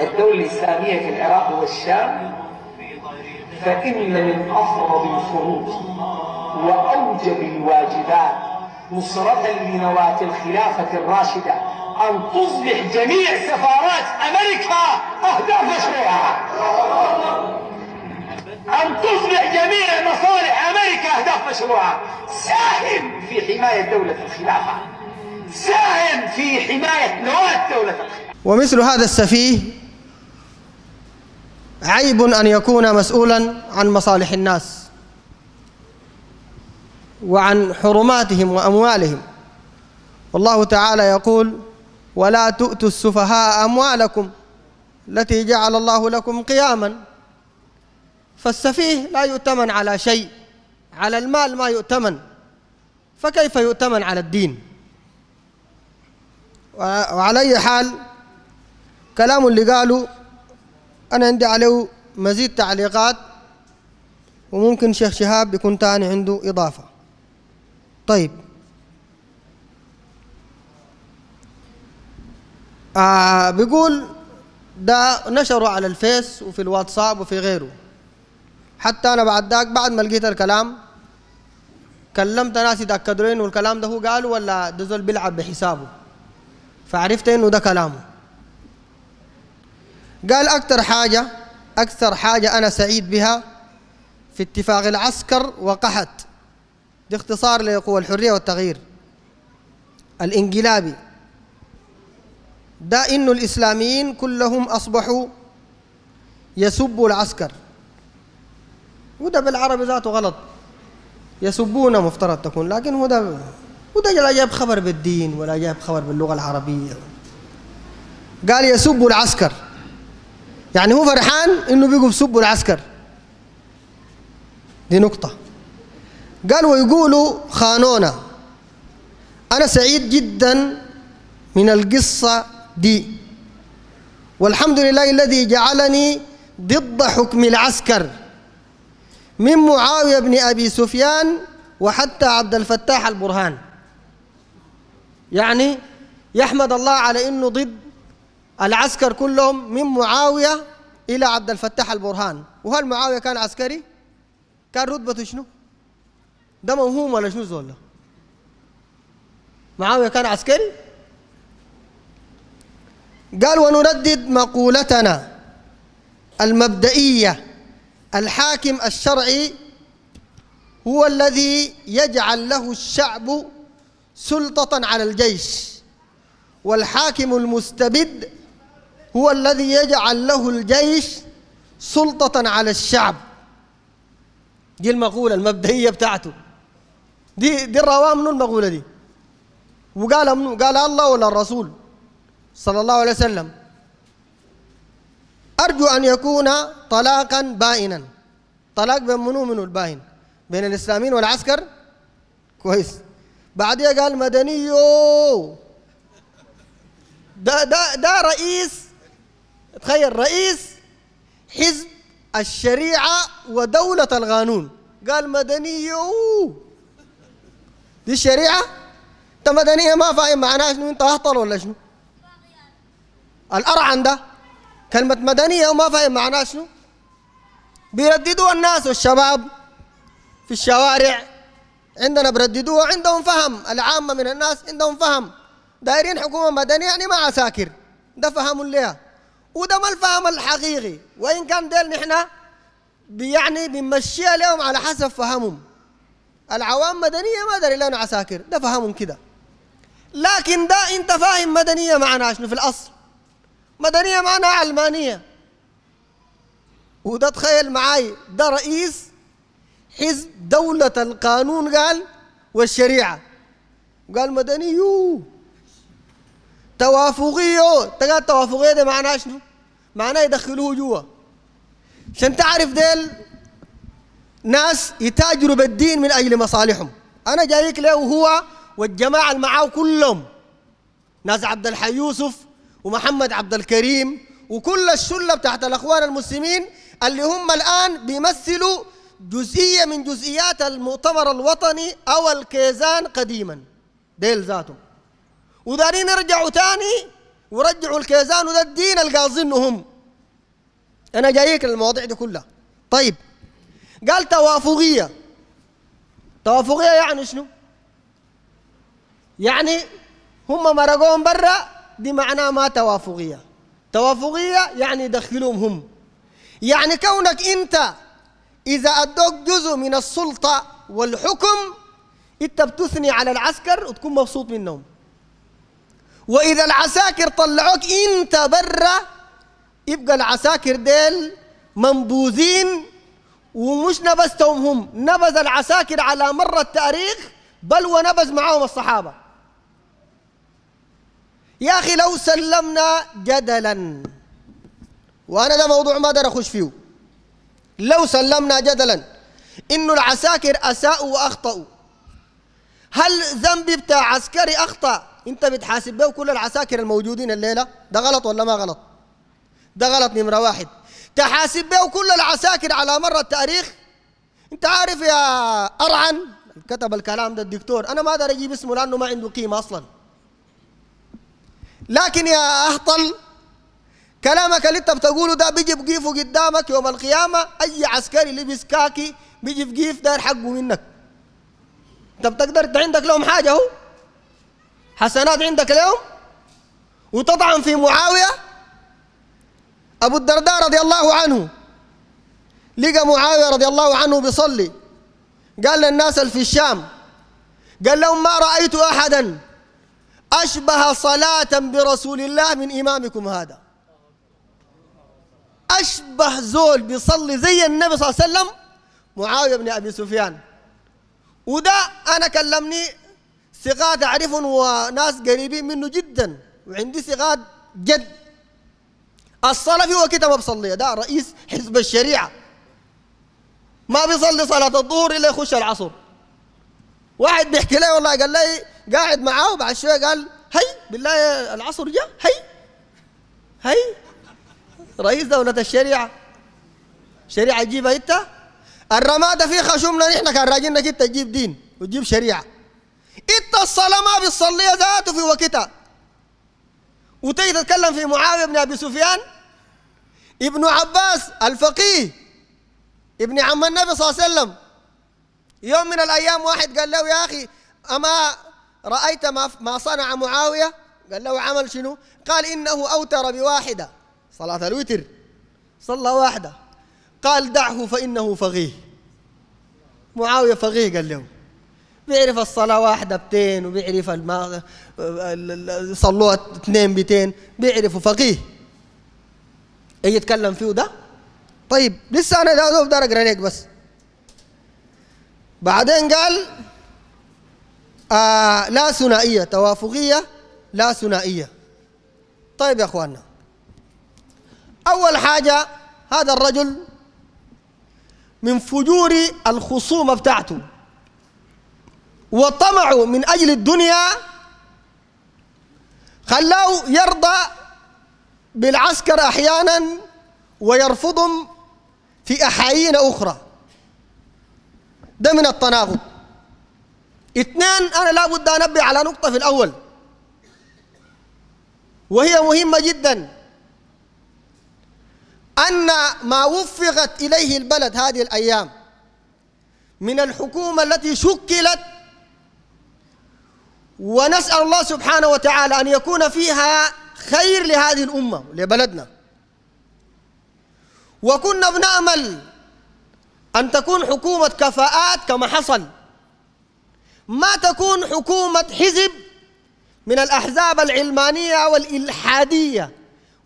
الدولة الإسلامية في العراق والشام فإن من أفرض الفروض وأوجب الواجبات نصرة لنواة الخلافة الراشدة أن تصبح جميع سفارات أمريكا أهداف مشروعة أن تصبح جميع مصالح أمريكا أهداف مشروعة ساهم في حماية دولة الخلافة ساهم في حماية نواة دولة الخلافة ومثل هذا السفيه عيب أن يكون مسؤولا عن مصالح الناس وعن حرماتهم وأموالهم والله تعالى يقول ولا تؤتوا السفهاء أموالكم التي جعل الله لكم قياما فالسفيه لا يؤتمن على شيء على المال ما يؤتمن فكيف يؤتمن على الدين وعلى أي حال كلام اللي قالوا أنا عندي عليه مزيد تعليقات وممكن شيخ شهاب يكون تاني عنده إضافة طيب آه بيقول ده نشره على الفيس وفي الواتساب وفي غيره حتى أنا بعد ذاك بعد ما لقيت الكلام كلمت ناس يتأكدوا إنه الكلام ده هو قاله ولا ده زول بيلعب بحسابه فعرفت إنه ده كلامه قال أكثر حاجة أكثر حاجة أنا سعيد بها في اتفاق العسكر وقحت دي اختصار لقوى الحرية والتغيير الانقلابي ده إنه الإسلاميين كلهم أصبحوا يسبوا العسكر وده بالعربي ذاته غلط يسبون مفترض تكون لكن هو ده وده لا جاب خبر بالدين ولا جاب خبر باللغة العربية قال يسبوا العسكر يعني هو فرحان انه بيجوا بيسبوا العسكر دي نقطة قال ويقولوا خانونا أنا سعيد جدا من القصة دي والحمد لله الذي جعلني ضد حكم العسكر من معاوية بن أبي سفيان وحتى عبد الفتاح البرهان يعني يحمد الله على أنه ضد العسكر كلهم من معاوية إلى عبد الفتاح البرهان وهل معاوية كان عسكري؟ كان رتبته شنو؟ ده موهوم ولا شنو زول معاوية كان عسكري؟ قال ونردد مقولتنا المبدئية الحاكم الشرعي هو الذي يجعل له الشعب سلطة على الجيش والحاكم المستبد هو الذي يجعل له الجيش سلطة على الشعب دي المقولة المبدئية بتاعته دي دي الرواة منو المقولة دي وقال منو قال الله ولا الرسول صلى الله عليه وسلم أرجو أن يكون طلاقا بائنا طلاق بين منو منو الباين بين الإسلاميين والعسكر كويس بعديها قال مدني ده ده ده رئيس تخيل رئيس حزب الشريعة ودولة القانون قال مدنية دي الشريعة انت مدنية ما فاهم معناها شنو انت اهطل ولا شنو الأرعن ده كلمة مدنية وما فاهم معناها شنو بيرددوها الناس والشباب في الشوارع عندنا برددوها عندهم فهم العامة من الناس عندهم فهم دايرين حكومة مدنية يعني ما عساكر ده فهموا ليها وده ما الفهم الحقيقي وإن كان ديل نحن يعني بنمشيها لهم على حسب فهمهم العوام مدنية ما داري لنا عساكر ده فهمهم كده لكن ده أنت فاهم مدنية معناها شنو في الأصل مدنية معناها علمانية وده تخيل معاي ده رئيس حزب دولة القانون قال والشريعة قال مدني توافقيه تقال توافقيه ده معناه شنو؟ معناه يدخلوه جوا عشان تعرف ديل ناس يتاجروا بالدين من اجل مصالحهم انا جايك له وهو والجماعه اللي معاه كلهم ناس عبد الحي يوسف ومحمد عبد الكريم وكل الشله بتاعت الاخوان المسلمين اللي هم الان بيمثلوا جزئيه من جزئيات المؤتمر الوطني او الكيزان قديما ديل ذاتهم ودارين يرجعوا تاني ورجعوا الكيزان وده الدين القاصدينه هم انا جايك للمواضيع دي كلها طيب قال توافقيه توافقيه يعني شنو يعني هم مرقوهم برا دي معناه ما توافقيه توافقيه يعني يدخلوهم هم يعني كونك انت اذا ادوك جزء من السلطه والحكم انت بتثني على العسكر وتكون مبسوط منهم واذا العساكر طلعوك انت برا يبقى العساكر ديل منبوذين ومش نبذتهم هم نبذ العساكر على مر التاريخ بل ونبذ معهم الصحابة يا أخي لو سلمنا جدلا وأنا ده موضوع ما أقدر أخش فيه لو سلمنا جدلا إنه العساكر أساءوا وأخطأوا هل ذنبي بتاع عسكري أخطأ انت بتحاسب به كل العساكر الموجودين الليله ده غلط ولا ما غلط ده غلط نمره واحد تحاسب به كل العساكر على مر التاريخ انت عارف يا ارعن كتب الكلام ده الدكتور انا ما اقدر اجيب اسمه لانه ما عنده قيمه اصلا لكن يا اهطل كلامك اللي انت بتقوله ده بيجي بقيفه قدامك يوم القيامه اي عسكري لبس كاكي بيجي بقيف داير حقه منك انت بتقدر انت عندك لهم حاجه هو حسنات عندك اليوم وتطعن في معاوية أبو الدرداء رضي الله عنه لقى معاوية رضي الله عنه بيصلي قال للناس اللي في الشام قال لهم ما رأيت أحدا أشبه صلاة برسول الله من إمامكم هذا أشبه زول بيصلي زي النبي صلى الله عليه وسلم معاوية بن أبي سفيان وده أنا كلمني ثقات أعرفهم وناس قريبين منه جدا وعندي ثقات جد الصلفي هو كده ما بصلي ده رئيس حزب الشريعة ما بيصلي صلاة الظهر إلا يخش العصر واحد بيحكي لي والله قال لي قاعد معاه وبعد شوية قال هي بالله العصر جاء هي هي رئيس دولة الشريعة شريعة تجيبها انت الرمادة في خشومنا نحن كان راجلنا كده تجيب دين وتجيب شريعة انت الصلاة ما بتصليها ذاته في وقتها وتجي تتكلم في معاوية بن أبي سفيان ابن عباس الفقيه ابن عم النبي صلى الله عليه وسلم يوم من الأيام واحد قال له يا أخي أما رأيت ما, ما صنع معاوية قال له عمل شنو قال إنه أوتر بواحدة صلاة الوتر صلى واحدة قال دعه فإنه فقيه معاوية فقيه قال له بيعرف الصلاة واحدة بتين وبيعرف الما صلوها اثنين بتين بيعرفوا فقيه اي يتكلم فيه ده طيب لسه انا ده ده اقرا لك بس بعدين قال آه لا ثنائية توافقية لا ثنائية طيب يا اخواننا اول حاجة هذا الرجل من فجور الخصومة بتاعته وطمعوا من أجل الدنيا خلاه يرضى بالعسكر أحيانا ويرفضهم في أحايين أخرى ده من التناقض اثنان أنا لابد أنبه على نقطة في الأول وهي مهمة جدا أن ما وفقت إليه البلد هذه الأيام من الحكومة التي شكلت ونسأل الله سبحانه وتعالى أن يكون فيها خير لهذه الأمة لبلدنا وكنا بنأمل أن تكون حكومة كفاءات كما حصل ما تكون حكومة حزب من الأحزاب العلمانية والإلحادية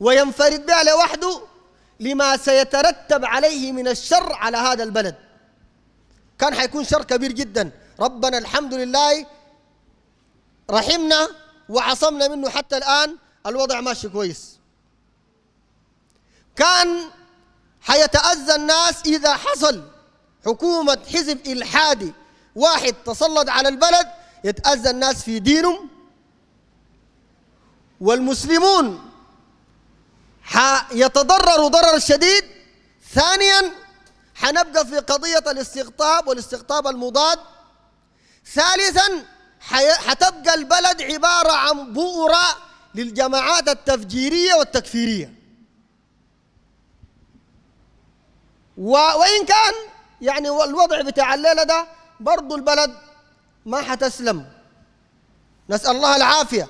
وينفرد بها لوحده لما سيترتب عليه من الشر على هذا البلد كان حيكون شر كبير جدا ربنا الحمد لله رحمنا وعصمنا منه حتى الآن الوضع ماشي كويس كان حيتأذى الناس إذا حصل حكومة حزب إلحادي واحد تسلط على البلد يتأذى الناس في دينهم والمسلمون يتضرروا ضرر شديد ثانيا حنبقى في قضية الاستقطاب والاستقطاب المضاد ثالثا حتبقى البلد عبارة عن بؤرة للجماعات التفجيرية والتكفيرية وإن كان يعني الوضع بتاع الليلة ده برضو البلد ما حتسلم نسأل الله العافية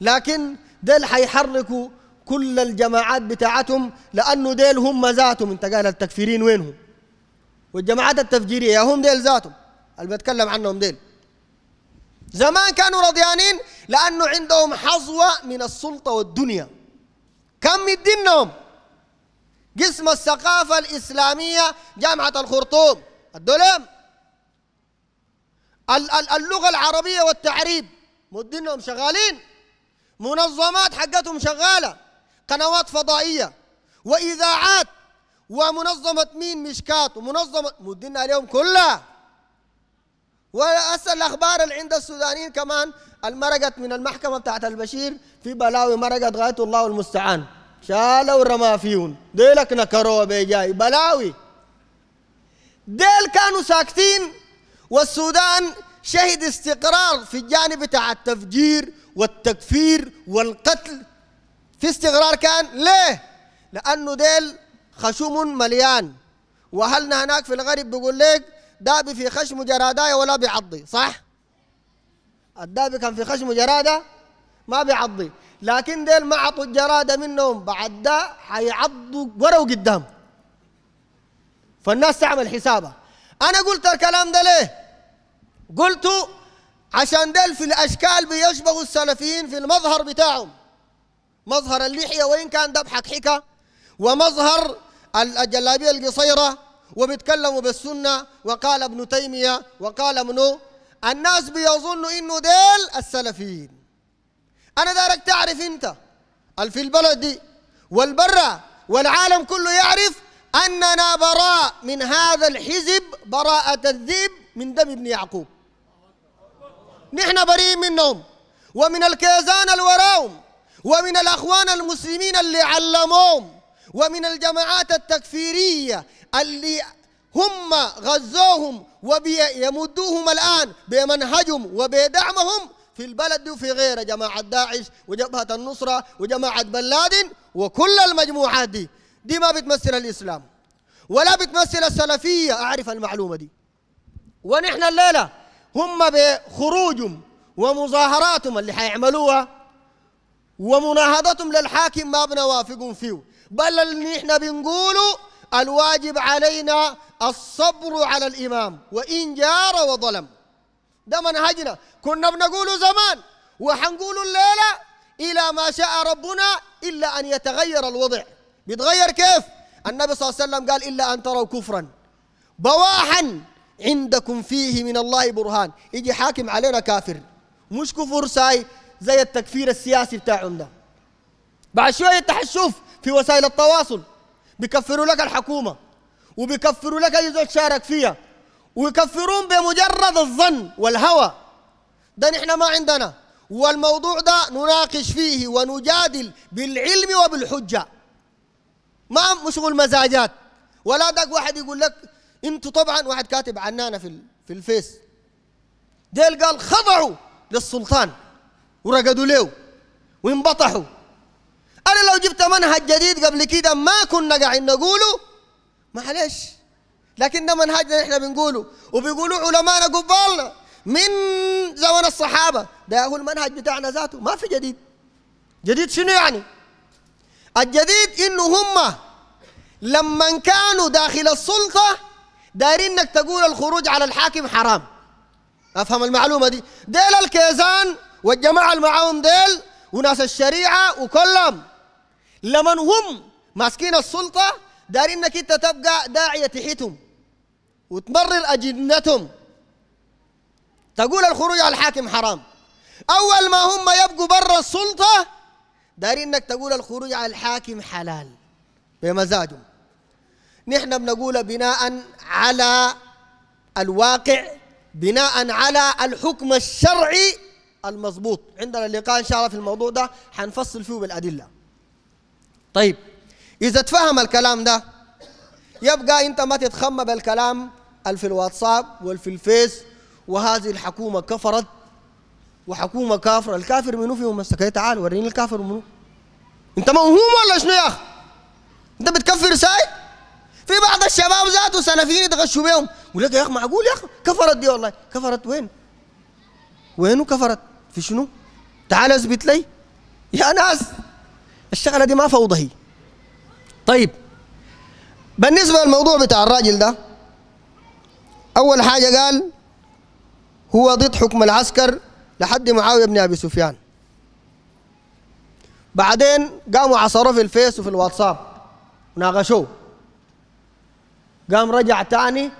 لكن ديل حيحركوا كل الجماعات بتاعتهم لأنه ديل هم ذاتهم انت قال التكفيرين وينهم والجماعات التفجيرية هم ديل ذاتهم اللي بتكلم عنهم ديل زمان كانوا رضيانين لأنه عندهم حظوة من السلطة والدنيا كم مدينهم قسم الثقافة الإسلامية جامعة الخرطوم الدولم اللغة العربية والتعريب مدينهم شغالين منظمات حقتهم شغالة قنوات فضائية وإذاعات ومنظمة مين مشكات ومنظمة مدينها اليوم كلها وهسه الاخبار اللي عند السودانيين كمان المرقت من المحكمه بتاعت البشير في بلاوي مرقت غايه الله المستعان شالوا الرمافيون ديلك نكروا بيجاي بلاوي ديل كانوا ساكتين والسودان شهد استقرار في الجانب بتاع التفجير والتكفير والقتل في استقرار كان ليه؟ لأنه ديل خشوم مليان وهلنا هناك في الغرب بيقول لك دابي في خشم جراداي ولا بعضي صح الدابي كان في خشم جراده ما بيعضي لكن ديل ما عطوا الجراده منهم بعد ده حيعضوا ورا وقدام فالناس تعمل حسابها انا قلت الكلام ده ليه قلت عشان ديل في الاشكال بيشبهوا السلفيين في المظهر بتاعهم مظهر اللحيه وان كان ده بحكحكه ومظهر الجلابيه القصيره وبيتكلموا بالسنة وقال ابن تيمية وقال منو الناس بيظنوا إنه ديل السلفيين أنا دارك تعرف أنت في البلد دي والبرة والعالم كله يعرف أننا براء من هذا الحزب براءة الذئب من دم ابن يعقوب نحن بريئين منهم ومن الكيزان الوراهم ومن الأخوان المسلمين اللي علموهم ومن الجماعات التكفيرية اللي هم غزوهم وبيمدوهم الآن بمنهجهم وبدعمهم في البلد وفي غير جماعة داعش وجبهة النصرة وجماعة بن لادن وكل المجموعات دي دي ما بتمثل الإسلام ولا بتمثل السلفية أعرف المعلومة دي ونحن الليلة هم بخروجهم ومظاهراتهم اللي حيعملوها ومناهضتهم للحاكم ما بنوافقهم فيه بل اللي احنا بنقوله الواجب علينا الصبر على الإمام وإن جار وظلم ده منهجنا كنا بنقوله زمان وحنقوله الليلة إلى ما شاء ربنا إلا أن يتغير الوضع بيتغير كيف النبي صلى الله عليه وسلم قال إلا أن تروا كفرا بواحا عندكم فيه من الله برهان يجي حاكم علينا كافر مش كفر ساي زي التكفير السياسي بتاعهم ده بعد شوية تحشوف في وسائل التواصل بيكفروا لك الحكومة وبيكفروا لك أي زول شارك فيها ويكفرون بمجرد الظن والهوى ده نحن ما عندنا والموضوع ده نناقش فيه ونجادل بالعلم وبالحجة ما مشغول مزاجات ولا داك واحد يقول لك انتوا طبعا واحد كاتب عنانا في في الفيس ديل قال خضعوا للسلطان ورقدوا له وانبطحوا أنا لو جبت منهج جديد قبل كده ما كنا قاعدين نقوله معلش لكن ده منهجنا احنا بنقوله وبيقولوا علمائنا قبالنا من زمن الصحابة ده هو المنهج بتاعنا ذاته ما في جديد جديد شنو يعني الجديد انه هم لما كانوا داخل السلطة دايرين انك تقول الخروج على الحاكم حرام افهم المعلومة دي ديل الكيزان والجماعة اللي معاهم ديل وناس الشريعة وكلهم لمن هم ماسكين السلطة دار انك انت تبقى داعية تحتهم وتمرر اجندتهم تقول الخروج على الحاكم حرام اول ما هم يبقوا برا السلطة دار انك تقول الخروج على الحاكم حلال بمزاجهم نحن بنقول بناء على الواقع بناء على الحكم الشرعي المضبوط عندنا اللقاء ان شاء الله في الموضوع ده حنفصل فيه بالادله طيب إذا تفهم الكلام ده يبقى أنت ما تتخمى بالكلام اللي في الواتساب واللي في الفيس وهذه الحكومة كفرت وحكومة كافرة الكافر منو فيهم هسه تعال وريني الكافر منو أنت موهوم ولا شنو يا أخي أنت بتكفر ساي في بعض الشباب ذاته سلفيين يتغشوا بيهم ولك يا أخي معقول يا أخي كفرت دي والله كفرت وين وينو كفرت في شنو تعال اثبت لي يا ناس الشغله دي ما فوضى هي طيب بالنسبه للموضوع بتاع الراجل ده اول حاجه قال هو ضد حكم العسكر لحد معاويه بن ابي سفيان بعدين قاموا عصروه في الفيس وفي الواتساب وناقشوه قام رجع تاني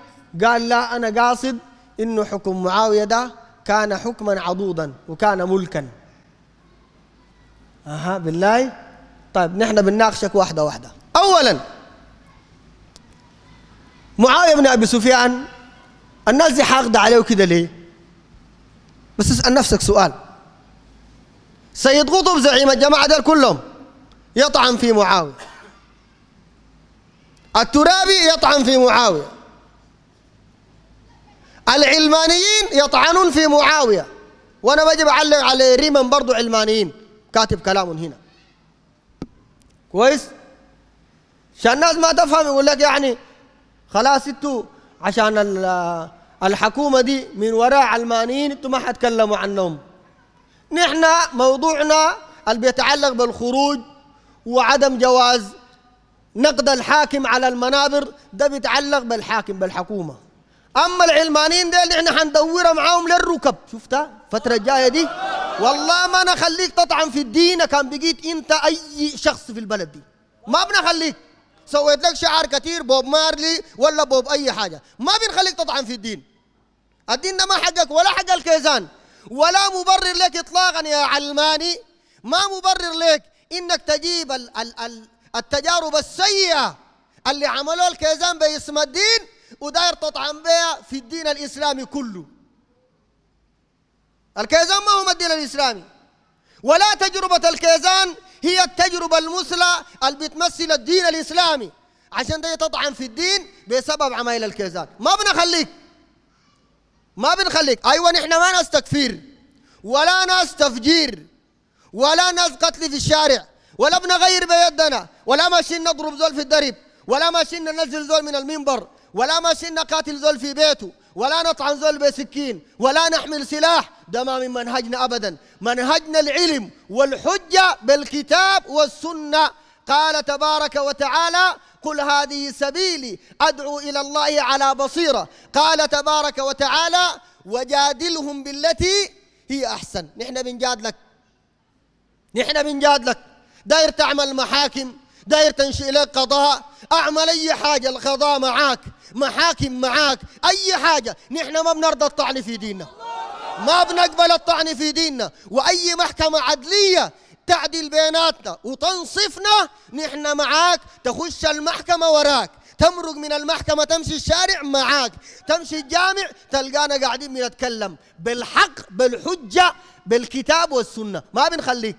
قال لا انا قاصد انه حكم معاويه ده كان حكما عضوضا وكان ملكا اها بالله طيب نحن بنناقشك واحدة واحدة أولا معاوية بن أبي سفيان الناس دي حاقدة عليه كده ليه بس اسأل نفسك سؤال سيد قطب زعيم الجماعة دول كلهم يطعن في معاوية الترابي يطعن في معاوية العلمانيين يطعنون في معاوية وأنا بجي بعلق على ريمان برضو علمانيين كاتب كلام هنا كويس عشان الناس ما تفهم يقول لك يعني خلاص انتوا عشان الحكومة دي من وراء علمانيين انتوا ما حتكلموا عنهم نحن موضوعنا اللي بيتعلق بالخروج وعدم جواز نقد الحاكم على المنابر ده بيتعلق بالحاكم بالحكومة أما العلمانيين دي احنا حندورها معاهم للركب شفتها الفترة الجاية دي والله ما نخليك تطعن في الدين كان بقيت انت اي شخص في البلد دي ما بنخليك سويت لك شعار كثير بوب مارلي ولا بوب اي حاجه ما بنخليك تطعن في الدين الدين ده ما حقك ولا حق الكيزان ولا مبرر لك اطلاقا يا علماني ما مبرر لك انك تجيب ال ال ال التجارب السيئه اللي عملوها الكيزان باسم الدين وداير تطعن بها في الدين الاسلامي كله الكيزان ما هو الدين الإسلامي ولا تجربة الكيزان هي التجربة المثلى اللي بتمثل الدين الإسلامي عشان ده تطعن في الدين بسبب عمايل الكيزان ما بنخليك ما بنخليك أيوة نحن ما ناس تكفير ولا ناس تفجير ولا ناس قتل في الشارع ولا بنغير بيدنا ولا ماشيين نضرب زول في الدرب ولا ماشيين ننزل زول من المنبر ولا ماشيين نقاتل زول في بيته ولا نطعن زول بسكين ولا نحمل سلاح ده ما من منهجنا أبدا منهجنا العلم والحجة بالكتاب والسنة قال تبارك وتعالى قل هذه سبيلي أدعو إلى الله على بصيرة قال تبارك وتعالى وجادلهم بالتي هي أحسن نحن بنجادلك نحن بنجادلك داير تعمل محاكم داير تنشئ لك قضاء اعمل اي حاجه القضاء معاك محاكم معاك اي حاجه نحن ما بنرضى الطعن في ديننا ما بنقبل الطعن في ديننا واي محكمه عدليه تعدل بيناتنا وتنصفنا نحن معاك تخش المحكمه وراك تمرق من المحكمة تمشي الشارع معاك تمشي الجامع تلقانا قاعدين بنتكلم بالحق بالحجة بالكتاب والسنة ما بنخليك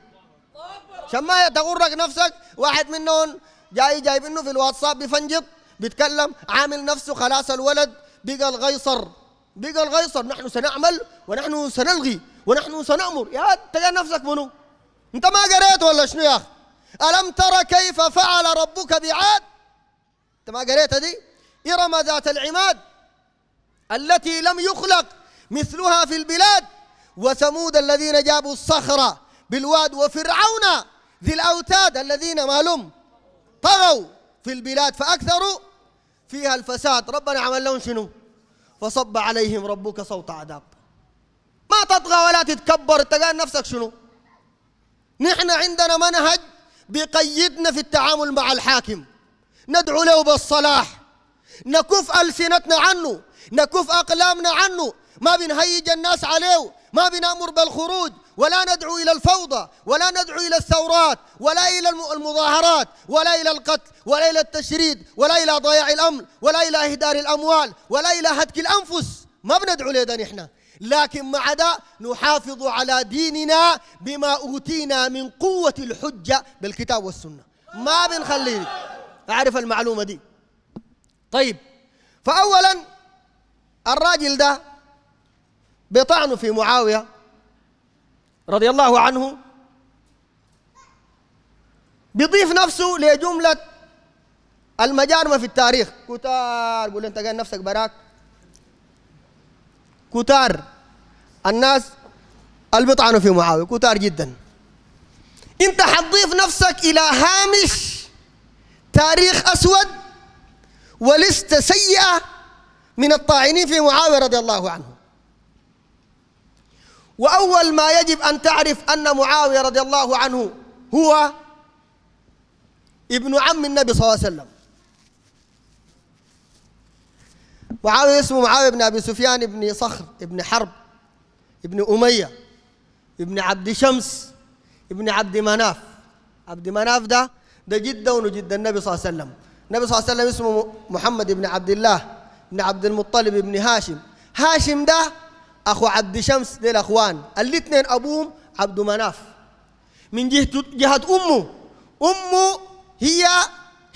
عشان ما تغرك نفسك واحد منهم جاي انه في الواتساب بفنجب بيتكلم عامل نفسه خلاص الولد بقى الغيصر بقى الغيصر نحن سنعمل ونحن سنلغي ونحن سنأمر يا تلاقي نفسك منو انت ما قريت ولا شنو يا اخي ألم ترى كيف فعل ربك بعاد انت ما قريتها دي إرم ذات العماد التي لم يخلق مثلها في البلاد وثمود الذين جابوا الصخرة بالواد وفرعون ذي الأوتاد الذين مالهم طغوا في البلاد فأكثروا فيها الفساد ربنا عمل لهم شنو فصب عليهم ربك صوت عذاب ما تطغى ولا تتكبر انت قال نفسك شنو نحن عندنا منهج بيقيدنا في التعامل مع الحاكم ندعو له بالصلاح نكف ألسنتنا عنه نكف أقلامنا عنه ما بنهيج الناس عليه ما بنأمر بالخروج ولا ندعو إلى الفوضى ولا ندعو إلى الثورات ولا إلى المظاهرات ولا إلى القتل ولا إلى التشريد ولا إلى ضياع الأمن ولا إلى إهدار الأموال ولا إلى هتك الأنفس ما بندعو لهذا نحن لكن مع ده نحافظ على ديننا بما أوتينا من قوة الحجة بالكتاب والسنة ما بنخليه أعرف المعلومة دي طيب فأولا الراجل ده بيطعنوا في معاوية رضي الله عنه بيضيف نفسه لجملة المجارمة في التاريخ كتار قول انت قال نفسك براك كتار الناس اللي بيطعنوا في معاوية كتار جدا انت حتضيف نفسك الى هامش تاريخ اسود ولست سيئة من الطاعنين في معاوية رضي الله عنه وأول ما يجب أن تعرف أن معاوية رضي الله عنه هو ابن عم النبي صلى الله عليه وسلم معاوية اسمه معاوية بن أبي سفيان بن صخر بن حرب بن أمية بن عبد شمس بن عبد مناف عبد مناف ده ده جدة ونجد النبي صلى الله عليه وسلم النبي صلى الله عليه وسلم اسمه محمد بن عبد الله بن عبد المطلب بن هاشم هاشم ده اخو عبد شمس ديل اخوان الاثنين ابوهم عبد مناف من جهة جهة امه امه هي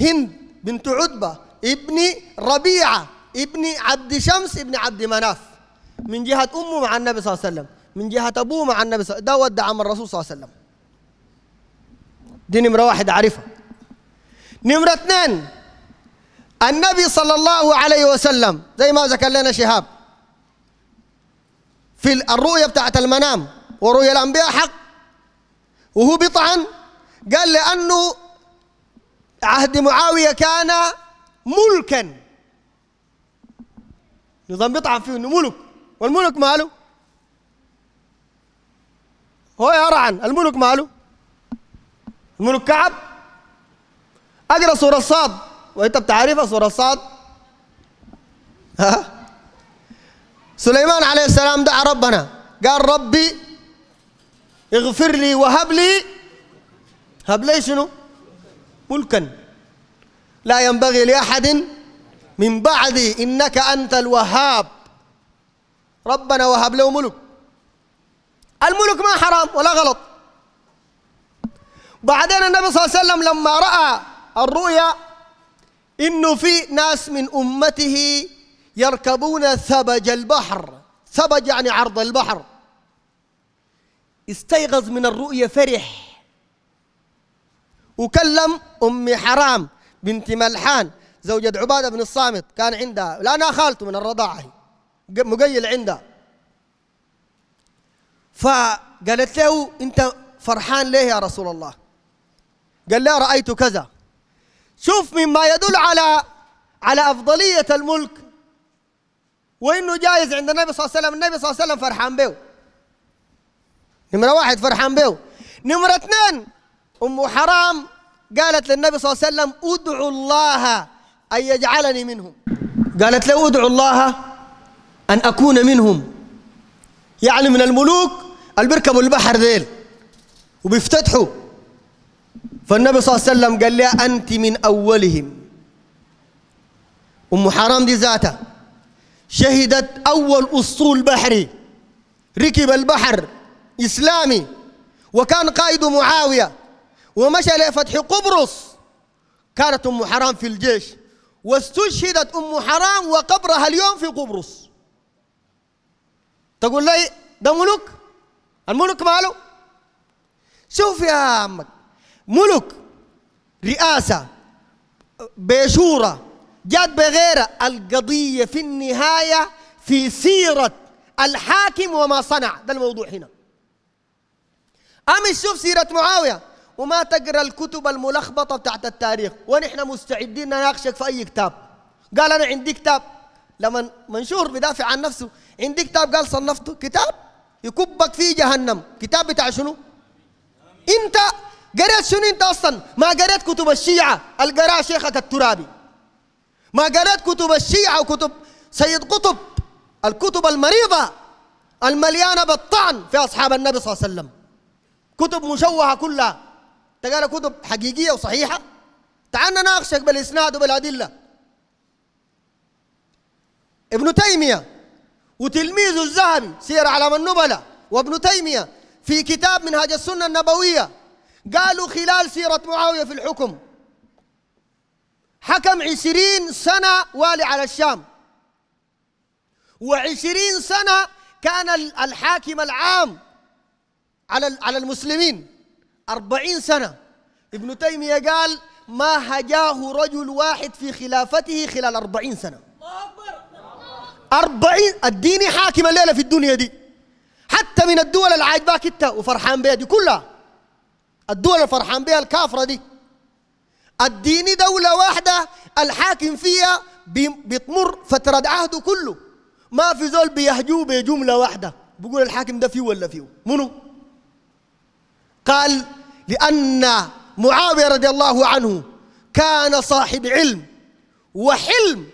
هند بنت عتبه ابن ربيعه ابن عبد شمس ابن عبد مناف من جهة امه مع النبي صلى الله عليه وسلم من جهة ابوه مع النبي صلى الله عليه وسلم ده ودع عم الرسول صلى الله عليه وسلم دي نمرة واحد عارفها نمرة اثنين النبي صلى الله عليه وسلم زي ما ذكر لنا شهاب في الرؤية بتاعت المنام ورؤيا الأنبياء حق وهو بيطعن قال لأنه عهد معاوية كان ملكا نظام بيطعن فيه انه ملك والملك ماله هو يا رعن الملك ماله الملك كعب اقرا سورة الصاد وانت بتعرفها سورة الصاد ها سليمان عليه السلام دعا ربنا قال ربي اغفر لي وهب لي هب لي شنو ملكا لا ينبغي لأحد من بعدي إنك أنت الوهاب ربنا وهب له ملك الملك ما حرام ولا غلط بعدين النبي صلى الله عليه وسلم لما رأى الرؤيا إنه في ناس من أمته يركبون ثبج البحر ثبج يعني عرض البحر استيقظ من الرؤية فرح وكلم أم حرام بنت ملحان زوجة عبادة بن الصامت كان عندها لأنها خالته من الرضاعة مقيل عندها فقالت له أنت فرحان ليه يا رسول الله قال لها رأيت كذا شوف مما يدل على على أفضلية الملك وانه جايز عند النبي صلى الله عليه وسلم النبي صلى الله عليه وسلم فرحان به نمرة واحد فرحان به نمرة اثنين أم حرام قالت للنبي صلى الله عليه وسلم ادعوا الله أن يجعلني منهم قالت له ادعوا الله أن أكون منهم يعني من الملوك اللي بيركبوا البحر ذيل وبيفتتحوا فالنبي صلى الله عليه وسلم قال لها أنت من أولهم أم حرام دي ذاتها شهدت أول أسطول بحري ركب البحر إسلامي وكان قائد معاوية ومشى لفتح قبرص كانت أم حرام في الجيش واستشهدت أم حرام وقبرها اليوم في قبرص تقول لي ده ملك الملك ماله شوف يا عمك ملك رئاسة بشورة جات بغيرها القضية في النهاية في سيرة الحاكم وما صنع ده الموضوع هنا أمي شوف سيرة معاوية وما تقرأ الكتب الملخبطة بتاعت التاريخ ونحن مستعدين نناقشك في أي كتاب قال أنا عندي كتاب لما منشور بدافع عن نفسه عندي كتاب قال صنفته كتاب يكبك فيه جهنم كتاب بتاع شنو انت قريت شنو انت اصلا ما قريت كتب الشيعة القراء شيخك الترابي ما قالت كتب الشيعة وكتب سيد قطب الكتب المريضة المليانة بالطعن في أصحاب النبي صلى الله عليه وسلم كتب مشوهة كلها تقال كتب حقيقية وصحيحة تعال نناقشك بالإسناد وبالأدلة ابن تيمية وتلميذه الذهبي سير علم النبلة وابن تيمية في كتاب منهاج السنة النبوية قالوا خلال سيرة معاوية في الحكم حكم عشرين سنة والي على الشام وعشرين سنة كان الحاكم العام على على المسلمين أربعين سنة ابن تيمية قال ما هجاه رجل واحد في خلافته خلال أربعين سنة أربعين الدين حاكم الليلة في الدنيا دي حتى من الدول العاجباك انت وفرحان بها دي كلها الدول الفرحان بها الكافرة دي اديني دولة واحدة الحاكم فيها بتمر فترة عهده كله ما في زول بيهجوه بجملة واحدة بيقول الحاكم ده فيه ولا فيه منو قال لأن معاوية رضي الله عنه كان صاحب علم وحلم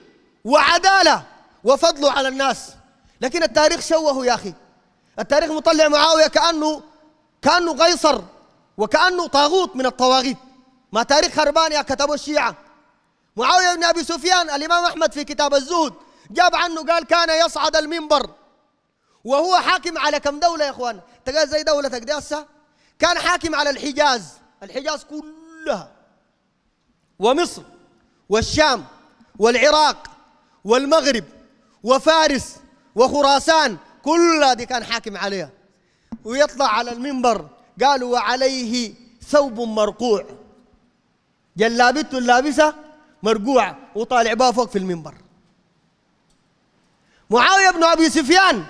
وعدالة وفضل على الناس لكن التاريخ شوه يا أخي التاريخ مطلع معاوية كأنه كأنه قيصر وكأنه طاغوت من الطواغيت ما تاريخ خربان يا كتبه الشيعة معاوية بن أبي سفيان الإمام أحمد في كتاب الزهد جاب عنه قال كان يصعد المنبر وهو حاكم على كم دولة يا إخوان تقال زي دولتك دي هسه كان حاكم على الحجاز الحجاز كلها ومصر والشام والعراق والمغرب وفارس وخراسان كلها دي كان حاكم عليها ويطلع على المنبر قالوا وعليه ثوب مرقوع جلابته اللابسة مرقوعة وطالع بها فوق في المنبر معاوية بن أبي سفيان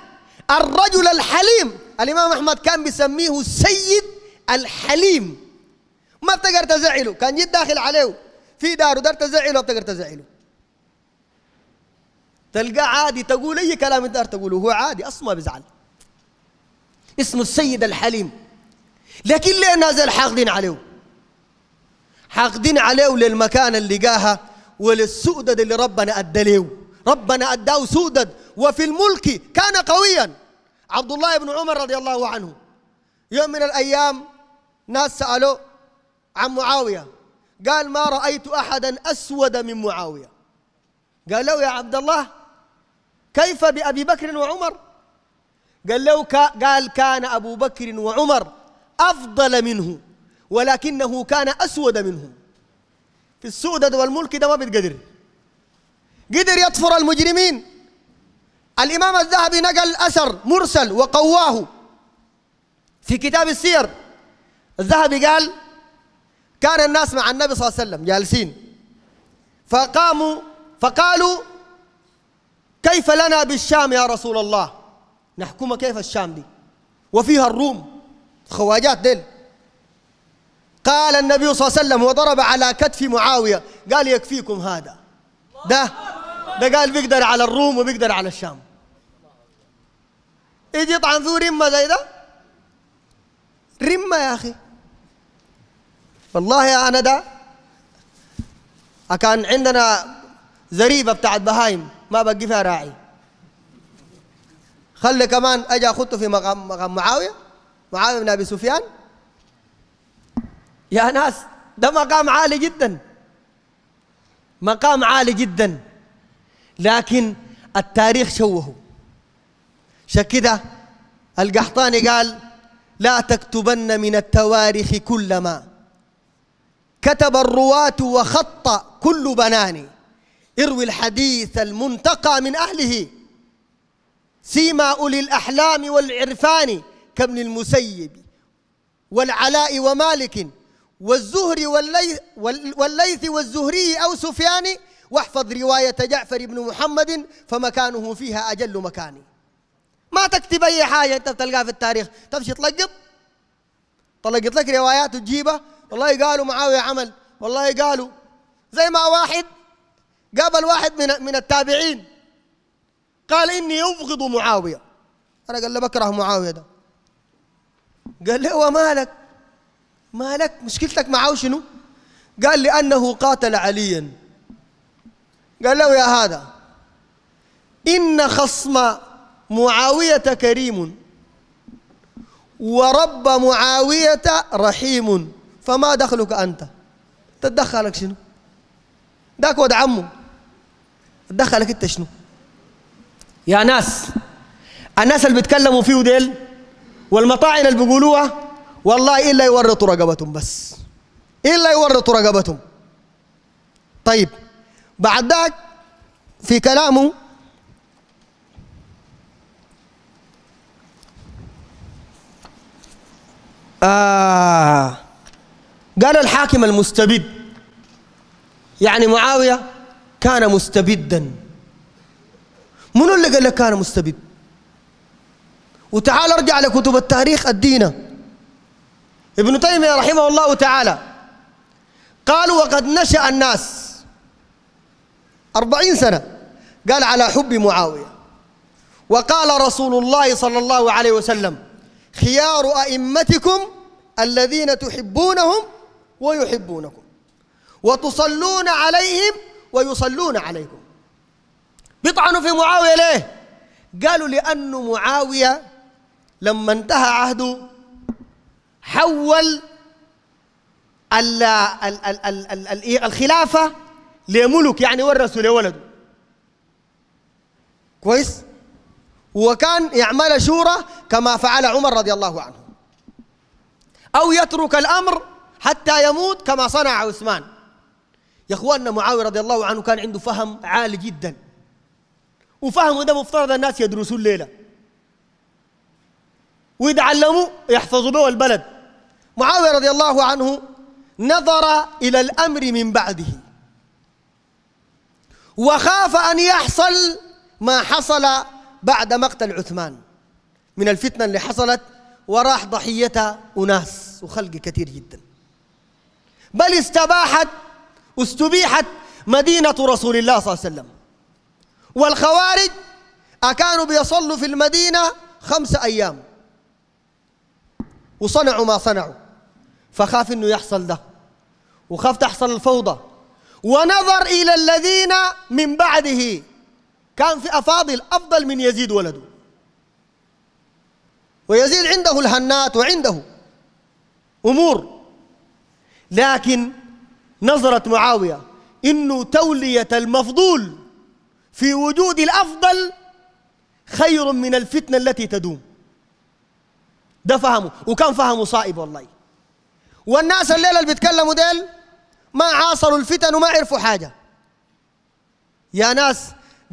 الرجل الحليم الإمام أحمد كان بيسميه السيد الحليم ما بتقدر تزعله كان جد داخل عليه في داره دار تزعله ما بتقدر تزعله تلقاه عادي تقول أي كلام الدار تقوله هو عادي أصلا ما بيزعل اسمه السيد الحليم لكن ليه الناس حاقدين عليه حاقدين عليه للمكان اللي جاها وللسؤدد اللي ربنا أدى ربنا أداه سؤدد وفي الملك كان قويا عبد الله بن عمر رضي الله عنه يوم من الأيام ناس سألوه عن معاوية قال ما رأيت أحدا أسود من معاوية قال له يا عبد الله كيف بأبي بكر وعمر قال له قال كان أبو بكر وعمر أفضل منه ولكنه كان أسود منه في السودة والملك ده ما بتقدر قدر يطفر المجرمين الإمام الذهبي نقل أثر مرسل وقواه في كتاب السير الذهبي قال كان الناس مع النبي صلى الله عليه وسلم جالسين فقاموا فقالوا كيف لنا بالشام يا رسول الله نحكم كيف الشام دي وفيها الروم خواجات ديل قال النبي صلى الله عليه وسلم وضرب على كتف معاوية قال يكفيكم هذا ده ده قال بيقدر على الروم وبيقدر على الشام يجي يطعن ذو رمة زي ده رمة يا أخي والله يا أنا ده كان عندنا زريبة بتاعت بهايم ما بقي فيها راعي خلي كمان أجي أخطه في مقام معاوية معاوية بن أبي سفيان يا ناس ده مقام عالي جدا مقام عالي جدا لكن التاريخ شوهه عشان كده القحطاني قال لا تكتبن من التواريخ كل ما كتب الرواة وخط كل بنان اروي الحديث المنتقى من أهله سيما أولي الأحلام والعرفان كابن المسيب والعلاء ومالك والزهري والليث والزهري أو سفيان واحفظ رواية جعفر بن محمد فمكانه فيها أجل مكان ما تكتب أي حاجة أنت بتلقاها في التاريخ تمشي تلقط طلقت لك روايات وتجيبها والله قالوا معاوية عمل والله قالوا زي ما واحد قابل واحد من من التابعين قال إني أبغض معاوية أنا قال له بكره معاوية ده قال له ومالك مالك مشكلتك معه شنو قال لأنه قاتل عليا قال له يا هذا إن خصم معاوية كريم ورب معاوية رحيم فما دخلك أنت تدخلك شنو داك ود عمه تدخلك أنت شنو يا ناس الناس اللي بيتكلموا فيه ديل والمطاعن اللي بيقولوها والله إلا يورطوا رقبتهم بس إلا يورطوا رقبتهم طيب بعد ذاك في كلامه آه قال الحاكم المستبد يعني معاوية كان مستبدا منو اللي قال لك كان مستبد وتعال ارجع لكتب التاريخ الدينه ابن تيمية رحمه الله تعالى قال وقد نشأ الناس أربعين سنة قال على حب معاوية وقال رسول الله صلى الله عليه وسلم خيار أئمتكم الذين تحبونهم ويحبونكم وتصلون عليهم ويصلون عليكم بيطعنوا في معاوية ليه؟ قالوا لأن معاوية لما انتهى عهده حول ال ال ال ال إيه، الخلافة لملك يعني ورثوا لولده كويس وكان يعمل شورى كما فعل عمر رضي الله عنه أو يترك الأمر حتى يموت كما صنع عثمان يا اخواننا معاويه رضي الله عنه كان عنده فهم عالي جدا وفهمه ده مفترض الناس يدرسوا الليله ويتعلموا يحفظوا به البلد معاوية رضي الله عنه نظر إلى الأمر من بعده وخاف أن يحصل ما حصل بعد مقتل عثمان من الفتنة اللي حصلت وراح ضحية أناس وخلق كثير جدا بل استباحت استبيحت مدينة رسول الله صلى الله عليه وسلم والخوارج أكانوا بيصلوا في المدينة خمس أيام وصنعوا ما صنعوا فخاف انه يحصل ده وخاف تحصل الفوضى ونظر الى الذين من بعده كان في افاضل افضل من يزيد ولده ويزيد عنده الهنات وعنده امور لكن نظرة معاوية انه تولية المفضول في وجود الافضل خير من الفتنة التي تدوم ده فهمه وكان فهمه صائب والله والناس الليلة اللي بيتكلموا ديل ما عاصروا الفتن وما عرفوا حاجة يا ناس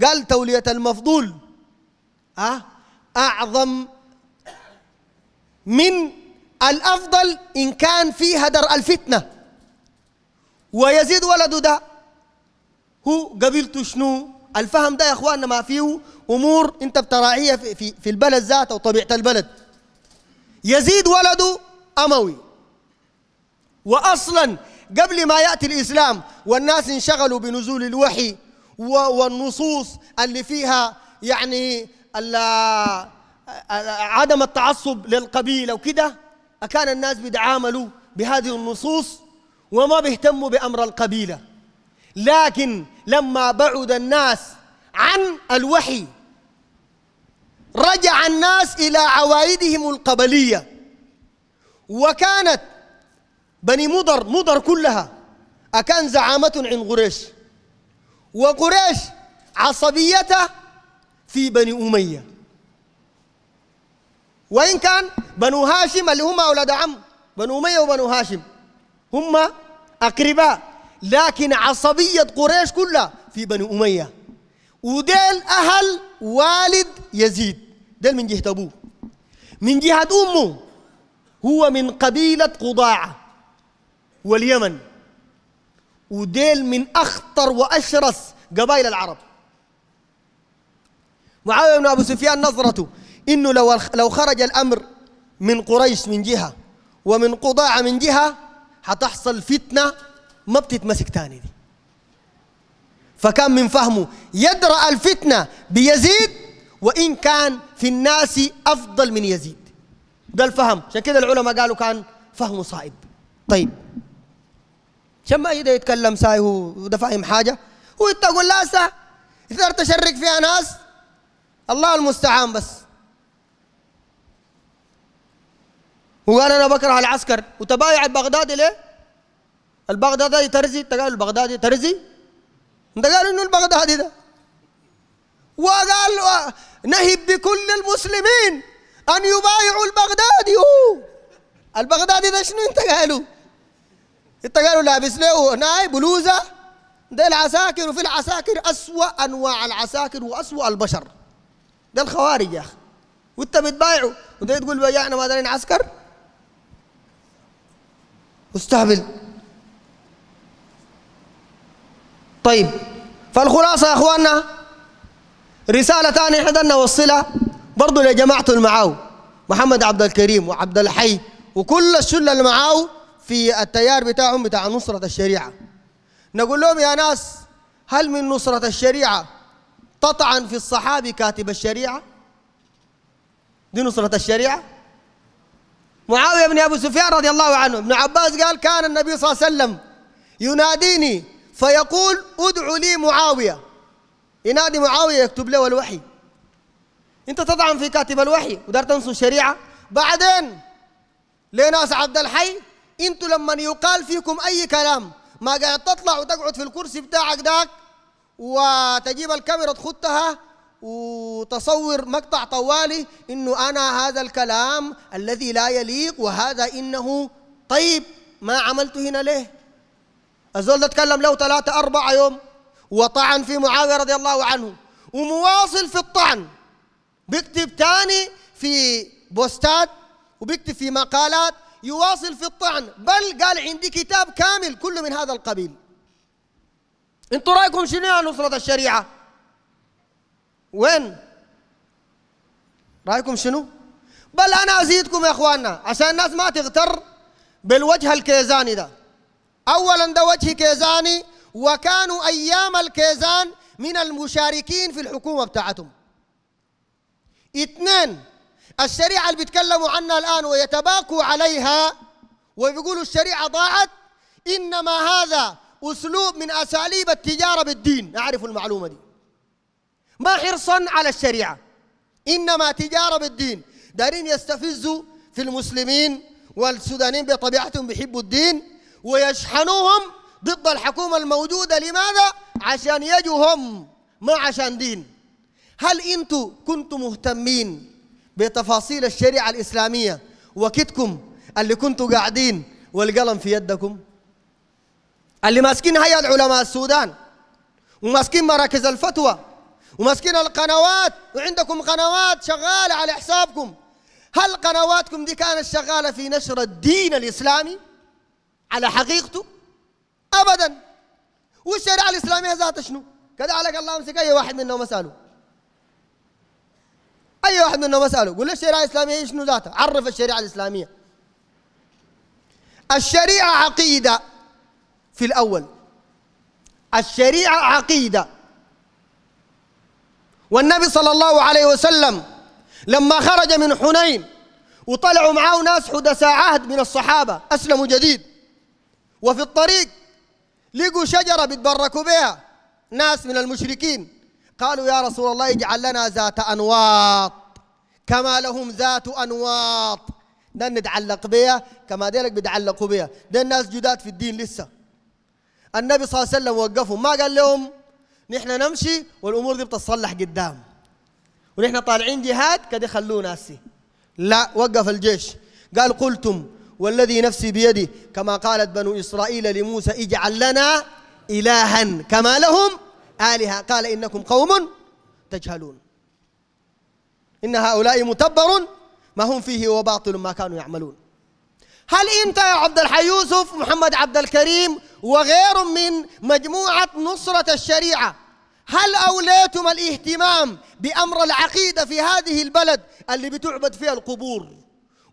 قال تولية المفضول أه أعظم من الأفضل إن كان في هدر الفتنة ويزيد ولده ده هو قبيلته شنو الفهم ده يا اخواننا ما فيه امور انت بتراعيها في, في, في البلد ذاته وطبيعه البلد يزيد ولده أموي وأصلا قبل ما يأتي الإسلام والناس انشغلوا بنزول الوحي والنصوص اللي فيها يعني عدم التعصب للقبيلة وكده أكان الناس بيتعاملوا بهذه النصوص وما بيهتموا بأمر القبيلة لكن لما بعد الناس عن الوحي رجع الناس إلى عوائدهم القبلية وكانت بني مضر مضر كلها أكان زعامة عند قريش وقريش عصبيته في بني أمية وإن كان بنو هاشم اللي هم أولاد عم بنو أمية وبنو هاشم هم أقرباء لكن عصبية قريش كلها في بني أمية وديل أهل والد يزيد ده من جهة أبوه من جهة أمه هو من قبيلة قضاعة واليمن وديل من أخطر وأشرس قبائل العرب معاوية بن أبو سفيان نظرته إنه لو لو خرج الأمر من قريش من جهة ومن قضاعة من جهة هتحصل فتنة ما بتتمسك تاني دي فكان من فهمه يدرأ الفتنة بيزيد وإن كان في الناس أفضل من يزيد ده الفهم عشان كده العلماء قالوا كان فهمه صائب طيب عشان ما يقدر يتكلم ساي هو ده فاهم حاجة هو تقول لا سا تقدر تشرك فيها ناس الله المستعان بس وقال انا بكره العسكر وتبايع البغدادي ليه؟ البغدادي ترزي انت قال البغدادي ترزي انت قال انه البغدادي ده وقال نهب بكل المسلمين أن يبايعوا البغدادي أوه. البغدادي ده شنو أنت قالوا أنت قالوا لابس له هناي بلوزة ده العساكر وفي العساكر أسوأ أنواع العساكر وأسوأ البشر ده الخوارج يا أخي وأنت بتبايعوا وده تقول بايعنا ما دارين عسكر استهبل طيب فالخلاصة يا أخواننا رسالة ثانية احنا بدنا نوصلها برضه لجماعة المعاو محمد عبد الكريم وعبد الحي وكل الشلة اللي معاو في التيار بتاعهم بتاع نصرة الشريعة نقول لهم يا ناس هل من نصرة الشريعة تطعن في الصحابي كاتب الشريعة دي نصرة الشريعة معاوية بن أبو سفيان رضي الله عنه ابن عباس قال كان النبي صلى الله عليه وسلم يناديني فيقول ادعوا لي معاوية ينادي معاوية يكتب له الوحي أنت تطعن في كاتب الوحي ودار تنصر الشريعة بعدين لناس عبد الحي أنتوا لما يقال فيكم أي كلام ما قاعد تطلع وتقعد في الكرسي بتاعك داك وتجيب الكاميرا تخطها وتصور مقطع طوالي انه انا هذا الكلام الذي لا يليق وهذا انه طيب ما عملته هنا ليه؟ الزول ده اتكلم له ثلاثة أربعة يوم وطعن في معاوية رضي الله عنه ومواصل في الطعن بيكتب ثاني في بوستات وبيكتب في مقالات يواصل في الطعن بل قال عندي كتاب كامل كله من هذا القبيل انتوا رايكم شنو يا نصرة الشريعة وين رايكم شنو بل انا ازيدكم يا اخواننا عشان الناس ما تغتر بالوجه الكيزاني ده اولا ده وجه كيزاني وكانوا أيام الكيزان من المشاركين في الحكومة بتاعتهم اثنين الشريعة اللي بيتكلموا عنها الآن ويتباكوا عليها وبيقولوا الشريعة ضاعت إنما هذا أسلوب من أساليب التجارة بالدين أعرف المعلومة دي ما حرصا على الشريعة إنما تجارة بالدين دارين يستفزوا في المسلمين والسودانيين بطبيعتهم بيحبوا الدين ويشحنوهم ضد الحكومة الموجودة لماذا؟ عشان يجوا هم ما عشان دين هل أنتم كنتم مهتمين بتفاصيل الشريعة الإسلامية وكتكم اللي كنتوا قاعدين والقلم في يدكم اللي ماسكين هيا العلماء السودان وماسكين مراكز الفتوى وماسكين القنوات وعندكم قنوات شغالة على حسابكم هل قنواتكم دي كانت شغالة في نشر الدين الإسلامي على حقيقته ابدا والشريعه الاسلاميه ذاتها شنو؟ كذلك عليك الله امسك اي واحد منهم اساله اي واحد منهم اساله قول له الشريعه الاسلاميه شنو ذاتها؟ عرف الشريعه الاسلاميه الشريعه عقيده في الاول الشريعه عقيده والنبي صلى الله عليه وسلم لما خرج من حنين وطلعوا معاه ناس حدثاء عهد من الصحابه اسلموا جديد وفي الطريق لقوا شجرة بيتبركوا بها ناس من المشركين قالوا يا رسول الله اجعل لنا ذات أنواط كما لهم ذات أنواط ده نتعلق بها كما ديلك بيتعلقوا بها ده الناس جداد في الدين لسه النبي صلى الله عليه وسلم وقفهم ما قال لهم نحن نمشي والأمور دي بتتصلح قدام ونحن طالعين جهاد كده خلونا ناسي لا وقف الجيش قال قلتم والذي نفسي بيده كما قالت بنو إسرائيل لموسى اجعل لنا إلها كما لهم آلهة قال إنكم قوم تجهلون إن هؤلاء متبر ما هم فيه وباطل ما كانوا يعملون هل أنت يا عبد الحي يوسف محمد عبد الكريم وغير من مجموعة نصرة الشريعة هل أوليتم الاهتمام بأمر العقيدة في هذه البلد اللي بتعبد فيها القبور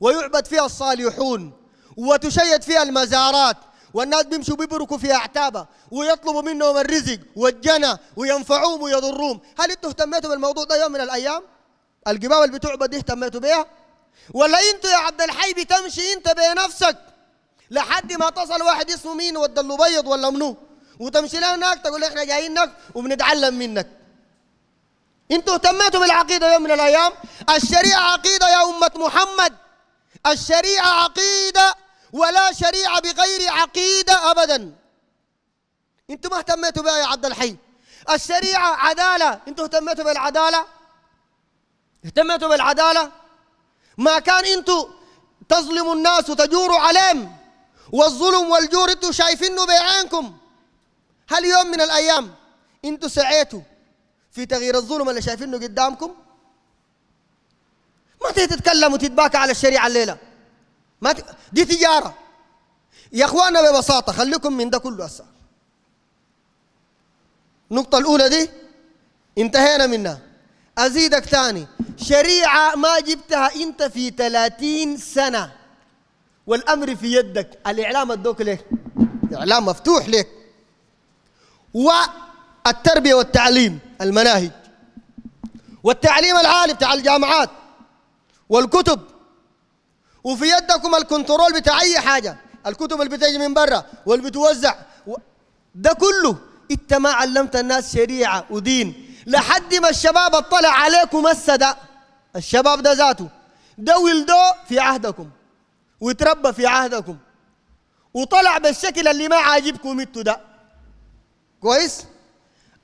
ويعبد فيها الصالحون وتشيد فيها المزارات والناس بيمشوا بيبركوا في اعتابها ويطلبوا منهم الرزق والجنه وينفعوهم ويضروهم، هل انتوا اهتميتوا بالموضوع ده يوم من الايام؟ القباب اللي بتعبد دي اهتميتوا بيها؟ ولا انتوا يا عبد الحي بتمشي انت بنفسك لحد ما تصل واحد اسمه مين له بيض ولا منو وتمشي له هناك تقول احنا جايينك وبنتعلم منك. انتوا اهتميتوا بالعقيده يوم من الايام؟ الشريعه عقيده يا امه محمد الشريعة عقيدة ولا شريعة بغير عقيدة أبدا أنتوا ما اهتميتوا بها يا عبد الحي الشريعة عدالة أنتوا اهتميتوا بالعدالة اهتميتوا بالعدالة ما كان أنتوا تظلموا الناس وتجوروا عليهم والظلم والجور أنتوا شايفينه بعينكم هل يوم من الأيام أنتوا سعيتوا في تغيير الظلم اللي شايفينه قدامكم ما تتكلم وتتباكى على الشريعة الليلة ما ت... دي تجارة يا اخوانا ببساطة خليكم من ده كله هسه النقطة الأولى دي انتهينا منها أزيدك ثاني شريعة ما جبتها أنت في 30 سنة والأمر في يدك الإعلام ادوك ليه؟ الإعلام مفتوح ليه؟ والتربية والتعليم المناهج والتعليم العالي بتاع الجامعات والكتب وفي يدكم الكنترول بتاع اي حاجه الكتب اللي بتجي من برا واللي بتوزع و... ده كله انت ما علمت الناس شريعه ودين لحد ما الشباب اطلع عليكم هسه ده الشباب ده ذاته ده ولده في عهدكم وتربى في عهدكم وطلع بالشكل اللي ما عاجبكم انتوا ده كويس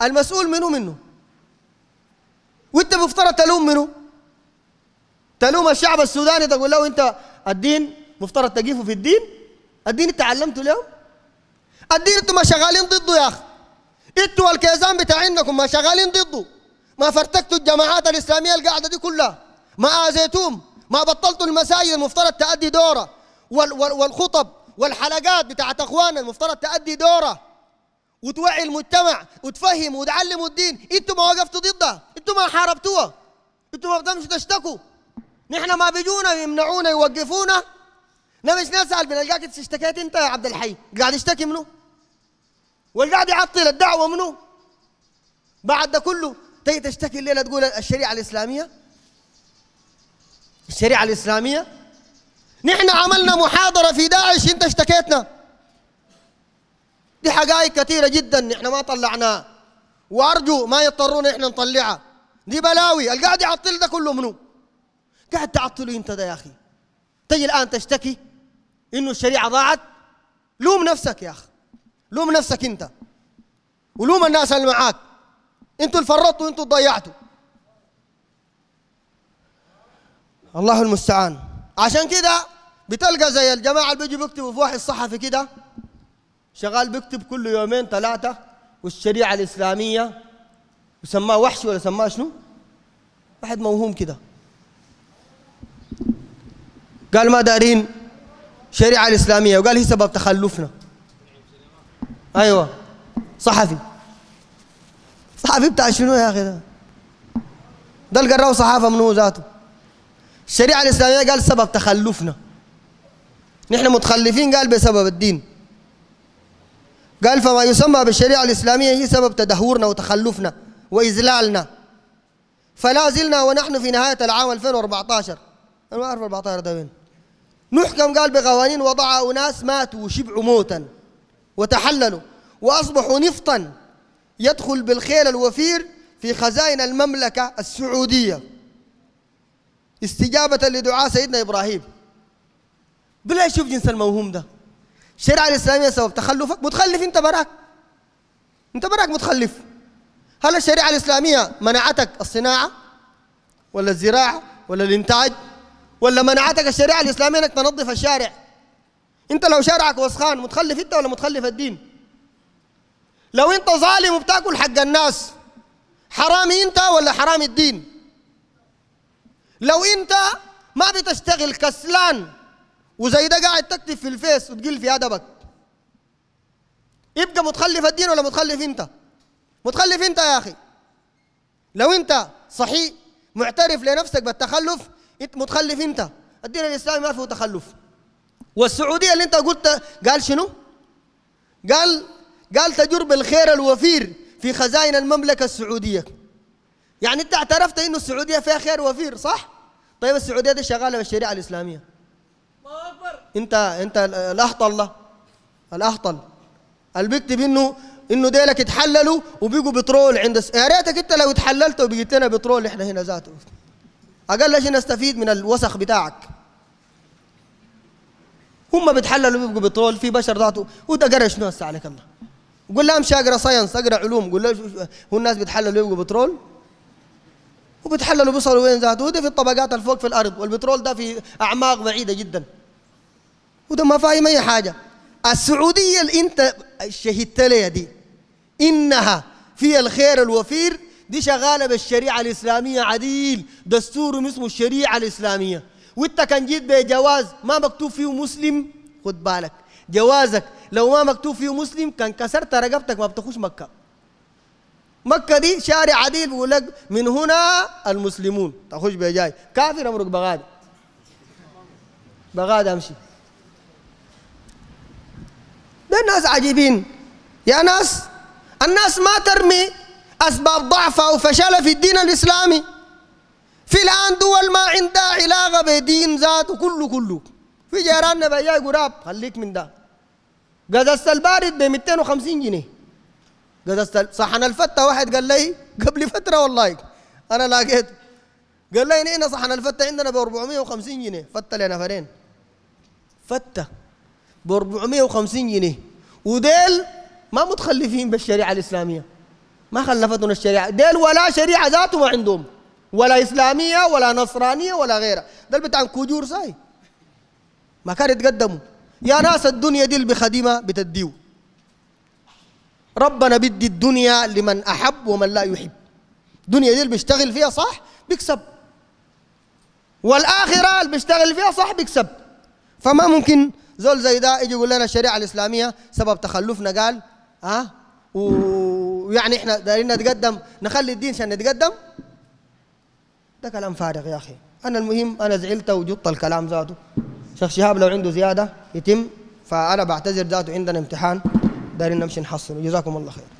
المسؤول منه منه وانت مفترض تلوم منه تلوم الشعب السوداني تقول له انت الدين مفترض تقيفه في الدين الدين تعلمته علمته الدين انتم ما شغالين ضده يا اخي انتوا الكيزان بتاعينكم ما شغالين ضده ما فرتكتوا الجماعات الاسلاميه القاعده دي كلها ما اذيتوهم ما بطلتوا المساجد المفترض تأدي دورها والخطب والحلقات بتاعت اخواننا المفترض تأدي دورها وتوعي المجتمع وتفهم وتعلموا الدين انتوا ما وقفتوا ضدها انتوا ما حاربتوها انتوا ما بتمشوا تشتكوا نحن ما بيجونا يمنعونا يوقفونا نمش نسأل بنلقاك اشتكيت انت يا عبد الحي قاعد يشتكي منه والقاعد يعطل الدعوة منه بعد ده كله تيجي تشتكي الليلة تقول الشريعة الإسلامية الشريعة الإسلامية نحن عملنا محاضرة في داعش انت اشتكيتنا دي حقائق كثيرة جدا نحن ما طلعناها وأرجو ما يضطرون احنا نطلعها دي بلاوي القاعد يعطل ده كله منه قاعد تعطله انت ده يا اخي تجي الان تشتكي انه الشريعه ضاعت لوم نفسك يا اخي لوم نفسك انت ولوم الناس اللي معاك انتوا اللي فرطتوا انتوا اللي ضيعتوا الله المستعان عشان كده بتلقى زي الجماعه اللي بيجوا بيكتبوا في واحد صحفي كده شغال بيكتب كل يومين ثلاثه والشريعه الاسلاميه وسماه وحش ولا سماه شنو؟ واحد موهوم كده قال ما دارين شريعة الإسلامية وقال هي سبب تخلفنا أيوة صحفي صحفي بتاع شنو يا أخي ده ده اللي قراه صحافة هو ذاته الشريعة الإسلامية قال سبب تخلفنا نحن متخلفين قال بسبب الدين قال فما يسمى بالشريعة الإسلامية هي سبب تدهورنا وتخلفنا وإذلالنا فلا زلنا ونحن في نهاية العام 2014 أنا ما أعرف 14 ده وين نحكم قال بقوانين وضعها أناس ماتوا وشبعوا موتا وتحللوا وأصبحوا نفطا يدخل بالخيل الوفير في خزائن المملكة السعودية استجابة لدعاء سيدنا إبراهيم بالله شوف جنس الموهوم ده الشريعة الإسلامية سبب تخلفك متخلف أنت براك أنت براك متخلف هل الشريعة الإسلامية منعتك الصناعة ولا الزراعة ولا الإنتاج ولا منعتك الشريعه الاسلاميه انك تنظف الشارع انت لو شارعك وسخان متخلف انت ولا متخلف الدين لو انت ظالم وبتاكل حق الناس حرامي انت ولا حرامي الدين لو انت ما بتشتغل كسلان وزي ده قاعد تكتب في الفيس وتقل في ادبك يبقى متخلف الدين ولا متخلف انت متخلف انت يا اخي لو انت صحيح معترف لنفسك بالتخلف انت متخلف انت الدين الاسلامي ما فيه تخلف والسعوديه اللي انت قلت قال شنو؟ قال قال تجر بالخير الوفير في خزائن المملكه السعوديه يعني انت اعترفت انه السعوديه فيها خير وفير صح؟ طيب السعوديه دي شغاله بالشريعه الاسلاميه انت انت الاهطل الله الاهطل اللي بيكتب انه انه ديلك اتحللوا وبيجوا بترول عند يا ريتك انت لو اتحللت وبقيت لنا بترول احنا هنا ذاته اقل شيء نستفيد من الوسخ بتاعك هم بيتحللوا بيبقوا بطول في بشر ذاته وده قرا شنو عليك الله قول له امشي اقرا ساينس اقرا علوم قول له هو الناس بيتحللوا بيبقوا بترول وبيتحللوا بيوصلوا وين ذاته وده في الطبقات الفوق في الارض والبترول ده في اعماق بعيده جدا وده ما فاهم اي حاجه السعوديه اللي انت شهدت لها دي انها فيها الخير الوفير دي شغاله بالشريعه الاسلاميه عديل دستور اسمه الشريعه الاسلاميه وانت كان جيت بجواز ما مكتوب فيه مسلم خد بالك جوازك لو ما مكتوب فيه مسلم كان كسرت رقبتك ما بتخش مكه مكه دي شارع عديل بيقول لك من هنا المسلمون تخش بجاي كافر امرك بغادة بغادة امشي ده الناس عجيبين يا ناس الناس ما ترمي أسباب ضعفه أو في الدين الإسلامي في الآن دول ما عندها علاقة بدين ذاته كله كله في جيراننا بقى قراب خليك من ده قززة البارد ب 250 جنيه قززة صحن الفتة واحد قال لي قبل فترة والله أنا لقيت قال لي هنا صحن الفتة عندنا ب 450 جنيه فتة فرين فتة ب 450 جنيه وديل ما متخلفين بالشريعة الإسلامية ما خلفتهم الشريعه ديل ولا شريعه ذاته ما عندهم ولا اسلاميه ولا نصرانيه ولا غيرها ده بتاع كجور ساي ما كان يتقدموا يا ناس الدنيا دي اللي بخدمه بتديو ربنا بدي الدنيا لمن احب ومن لا يحب الدنيا دي اللي بيشتغل فيها صح بيكسب والاخره اللي بيشتغل فيها صح بيكسب فما ممكن زول زي ده يجي يقول لنا الشريعه الاسلاميه سبب تخلفنا قال ها أه؟ و ويعني احنا دايرين نتقدم نخلي الدين عشان نتقدم ده كلام فارغ يا اخي انا المهم انا زعلت وجبت الكلام ذاته شيخ شهاب لو عنده زياده يتم فانا بعتذر ذاته عندنا امتحان دايرين نمشي نحصله جزاكم الله خير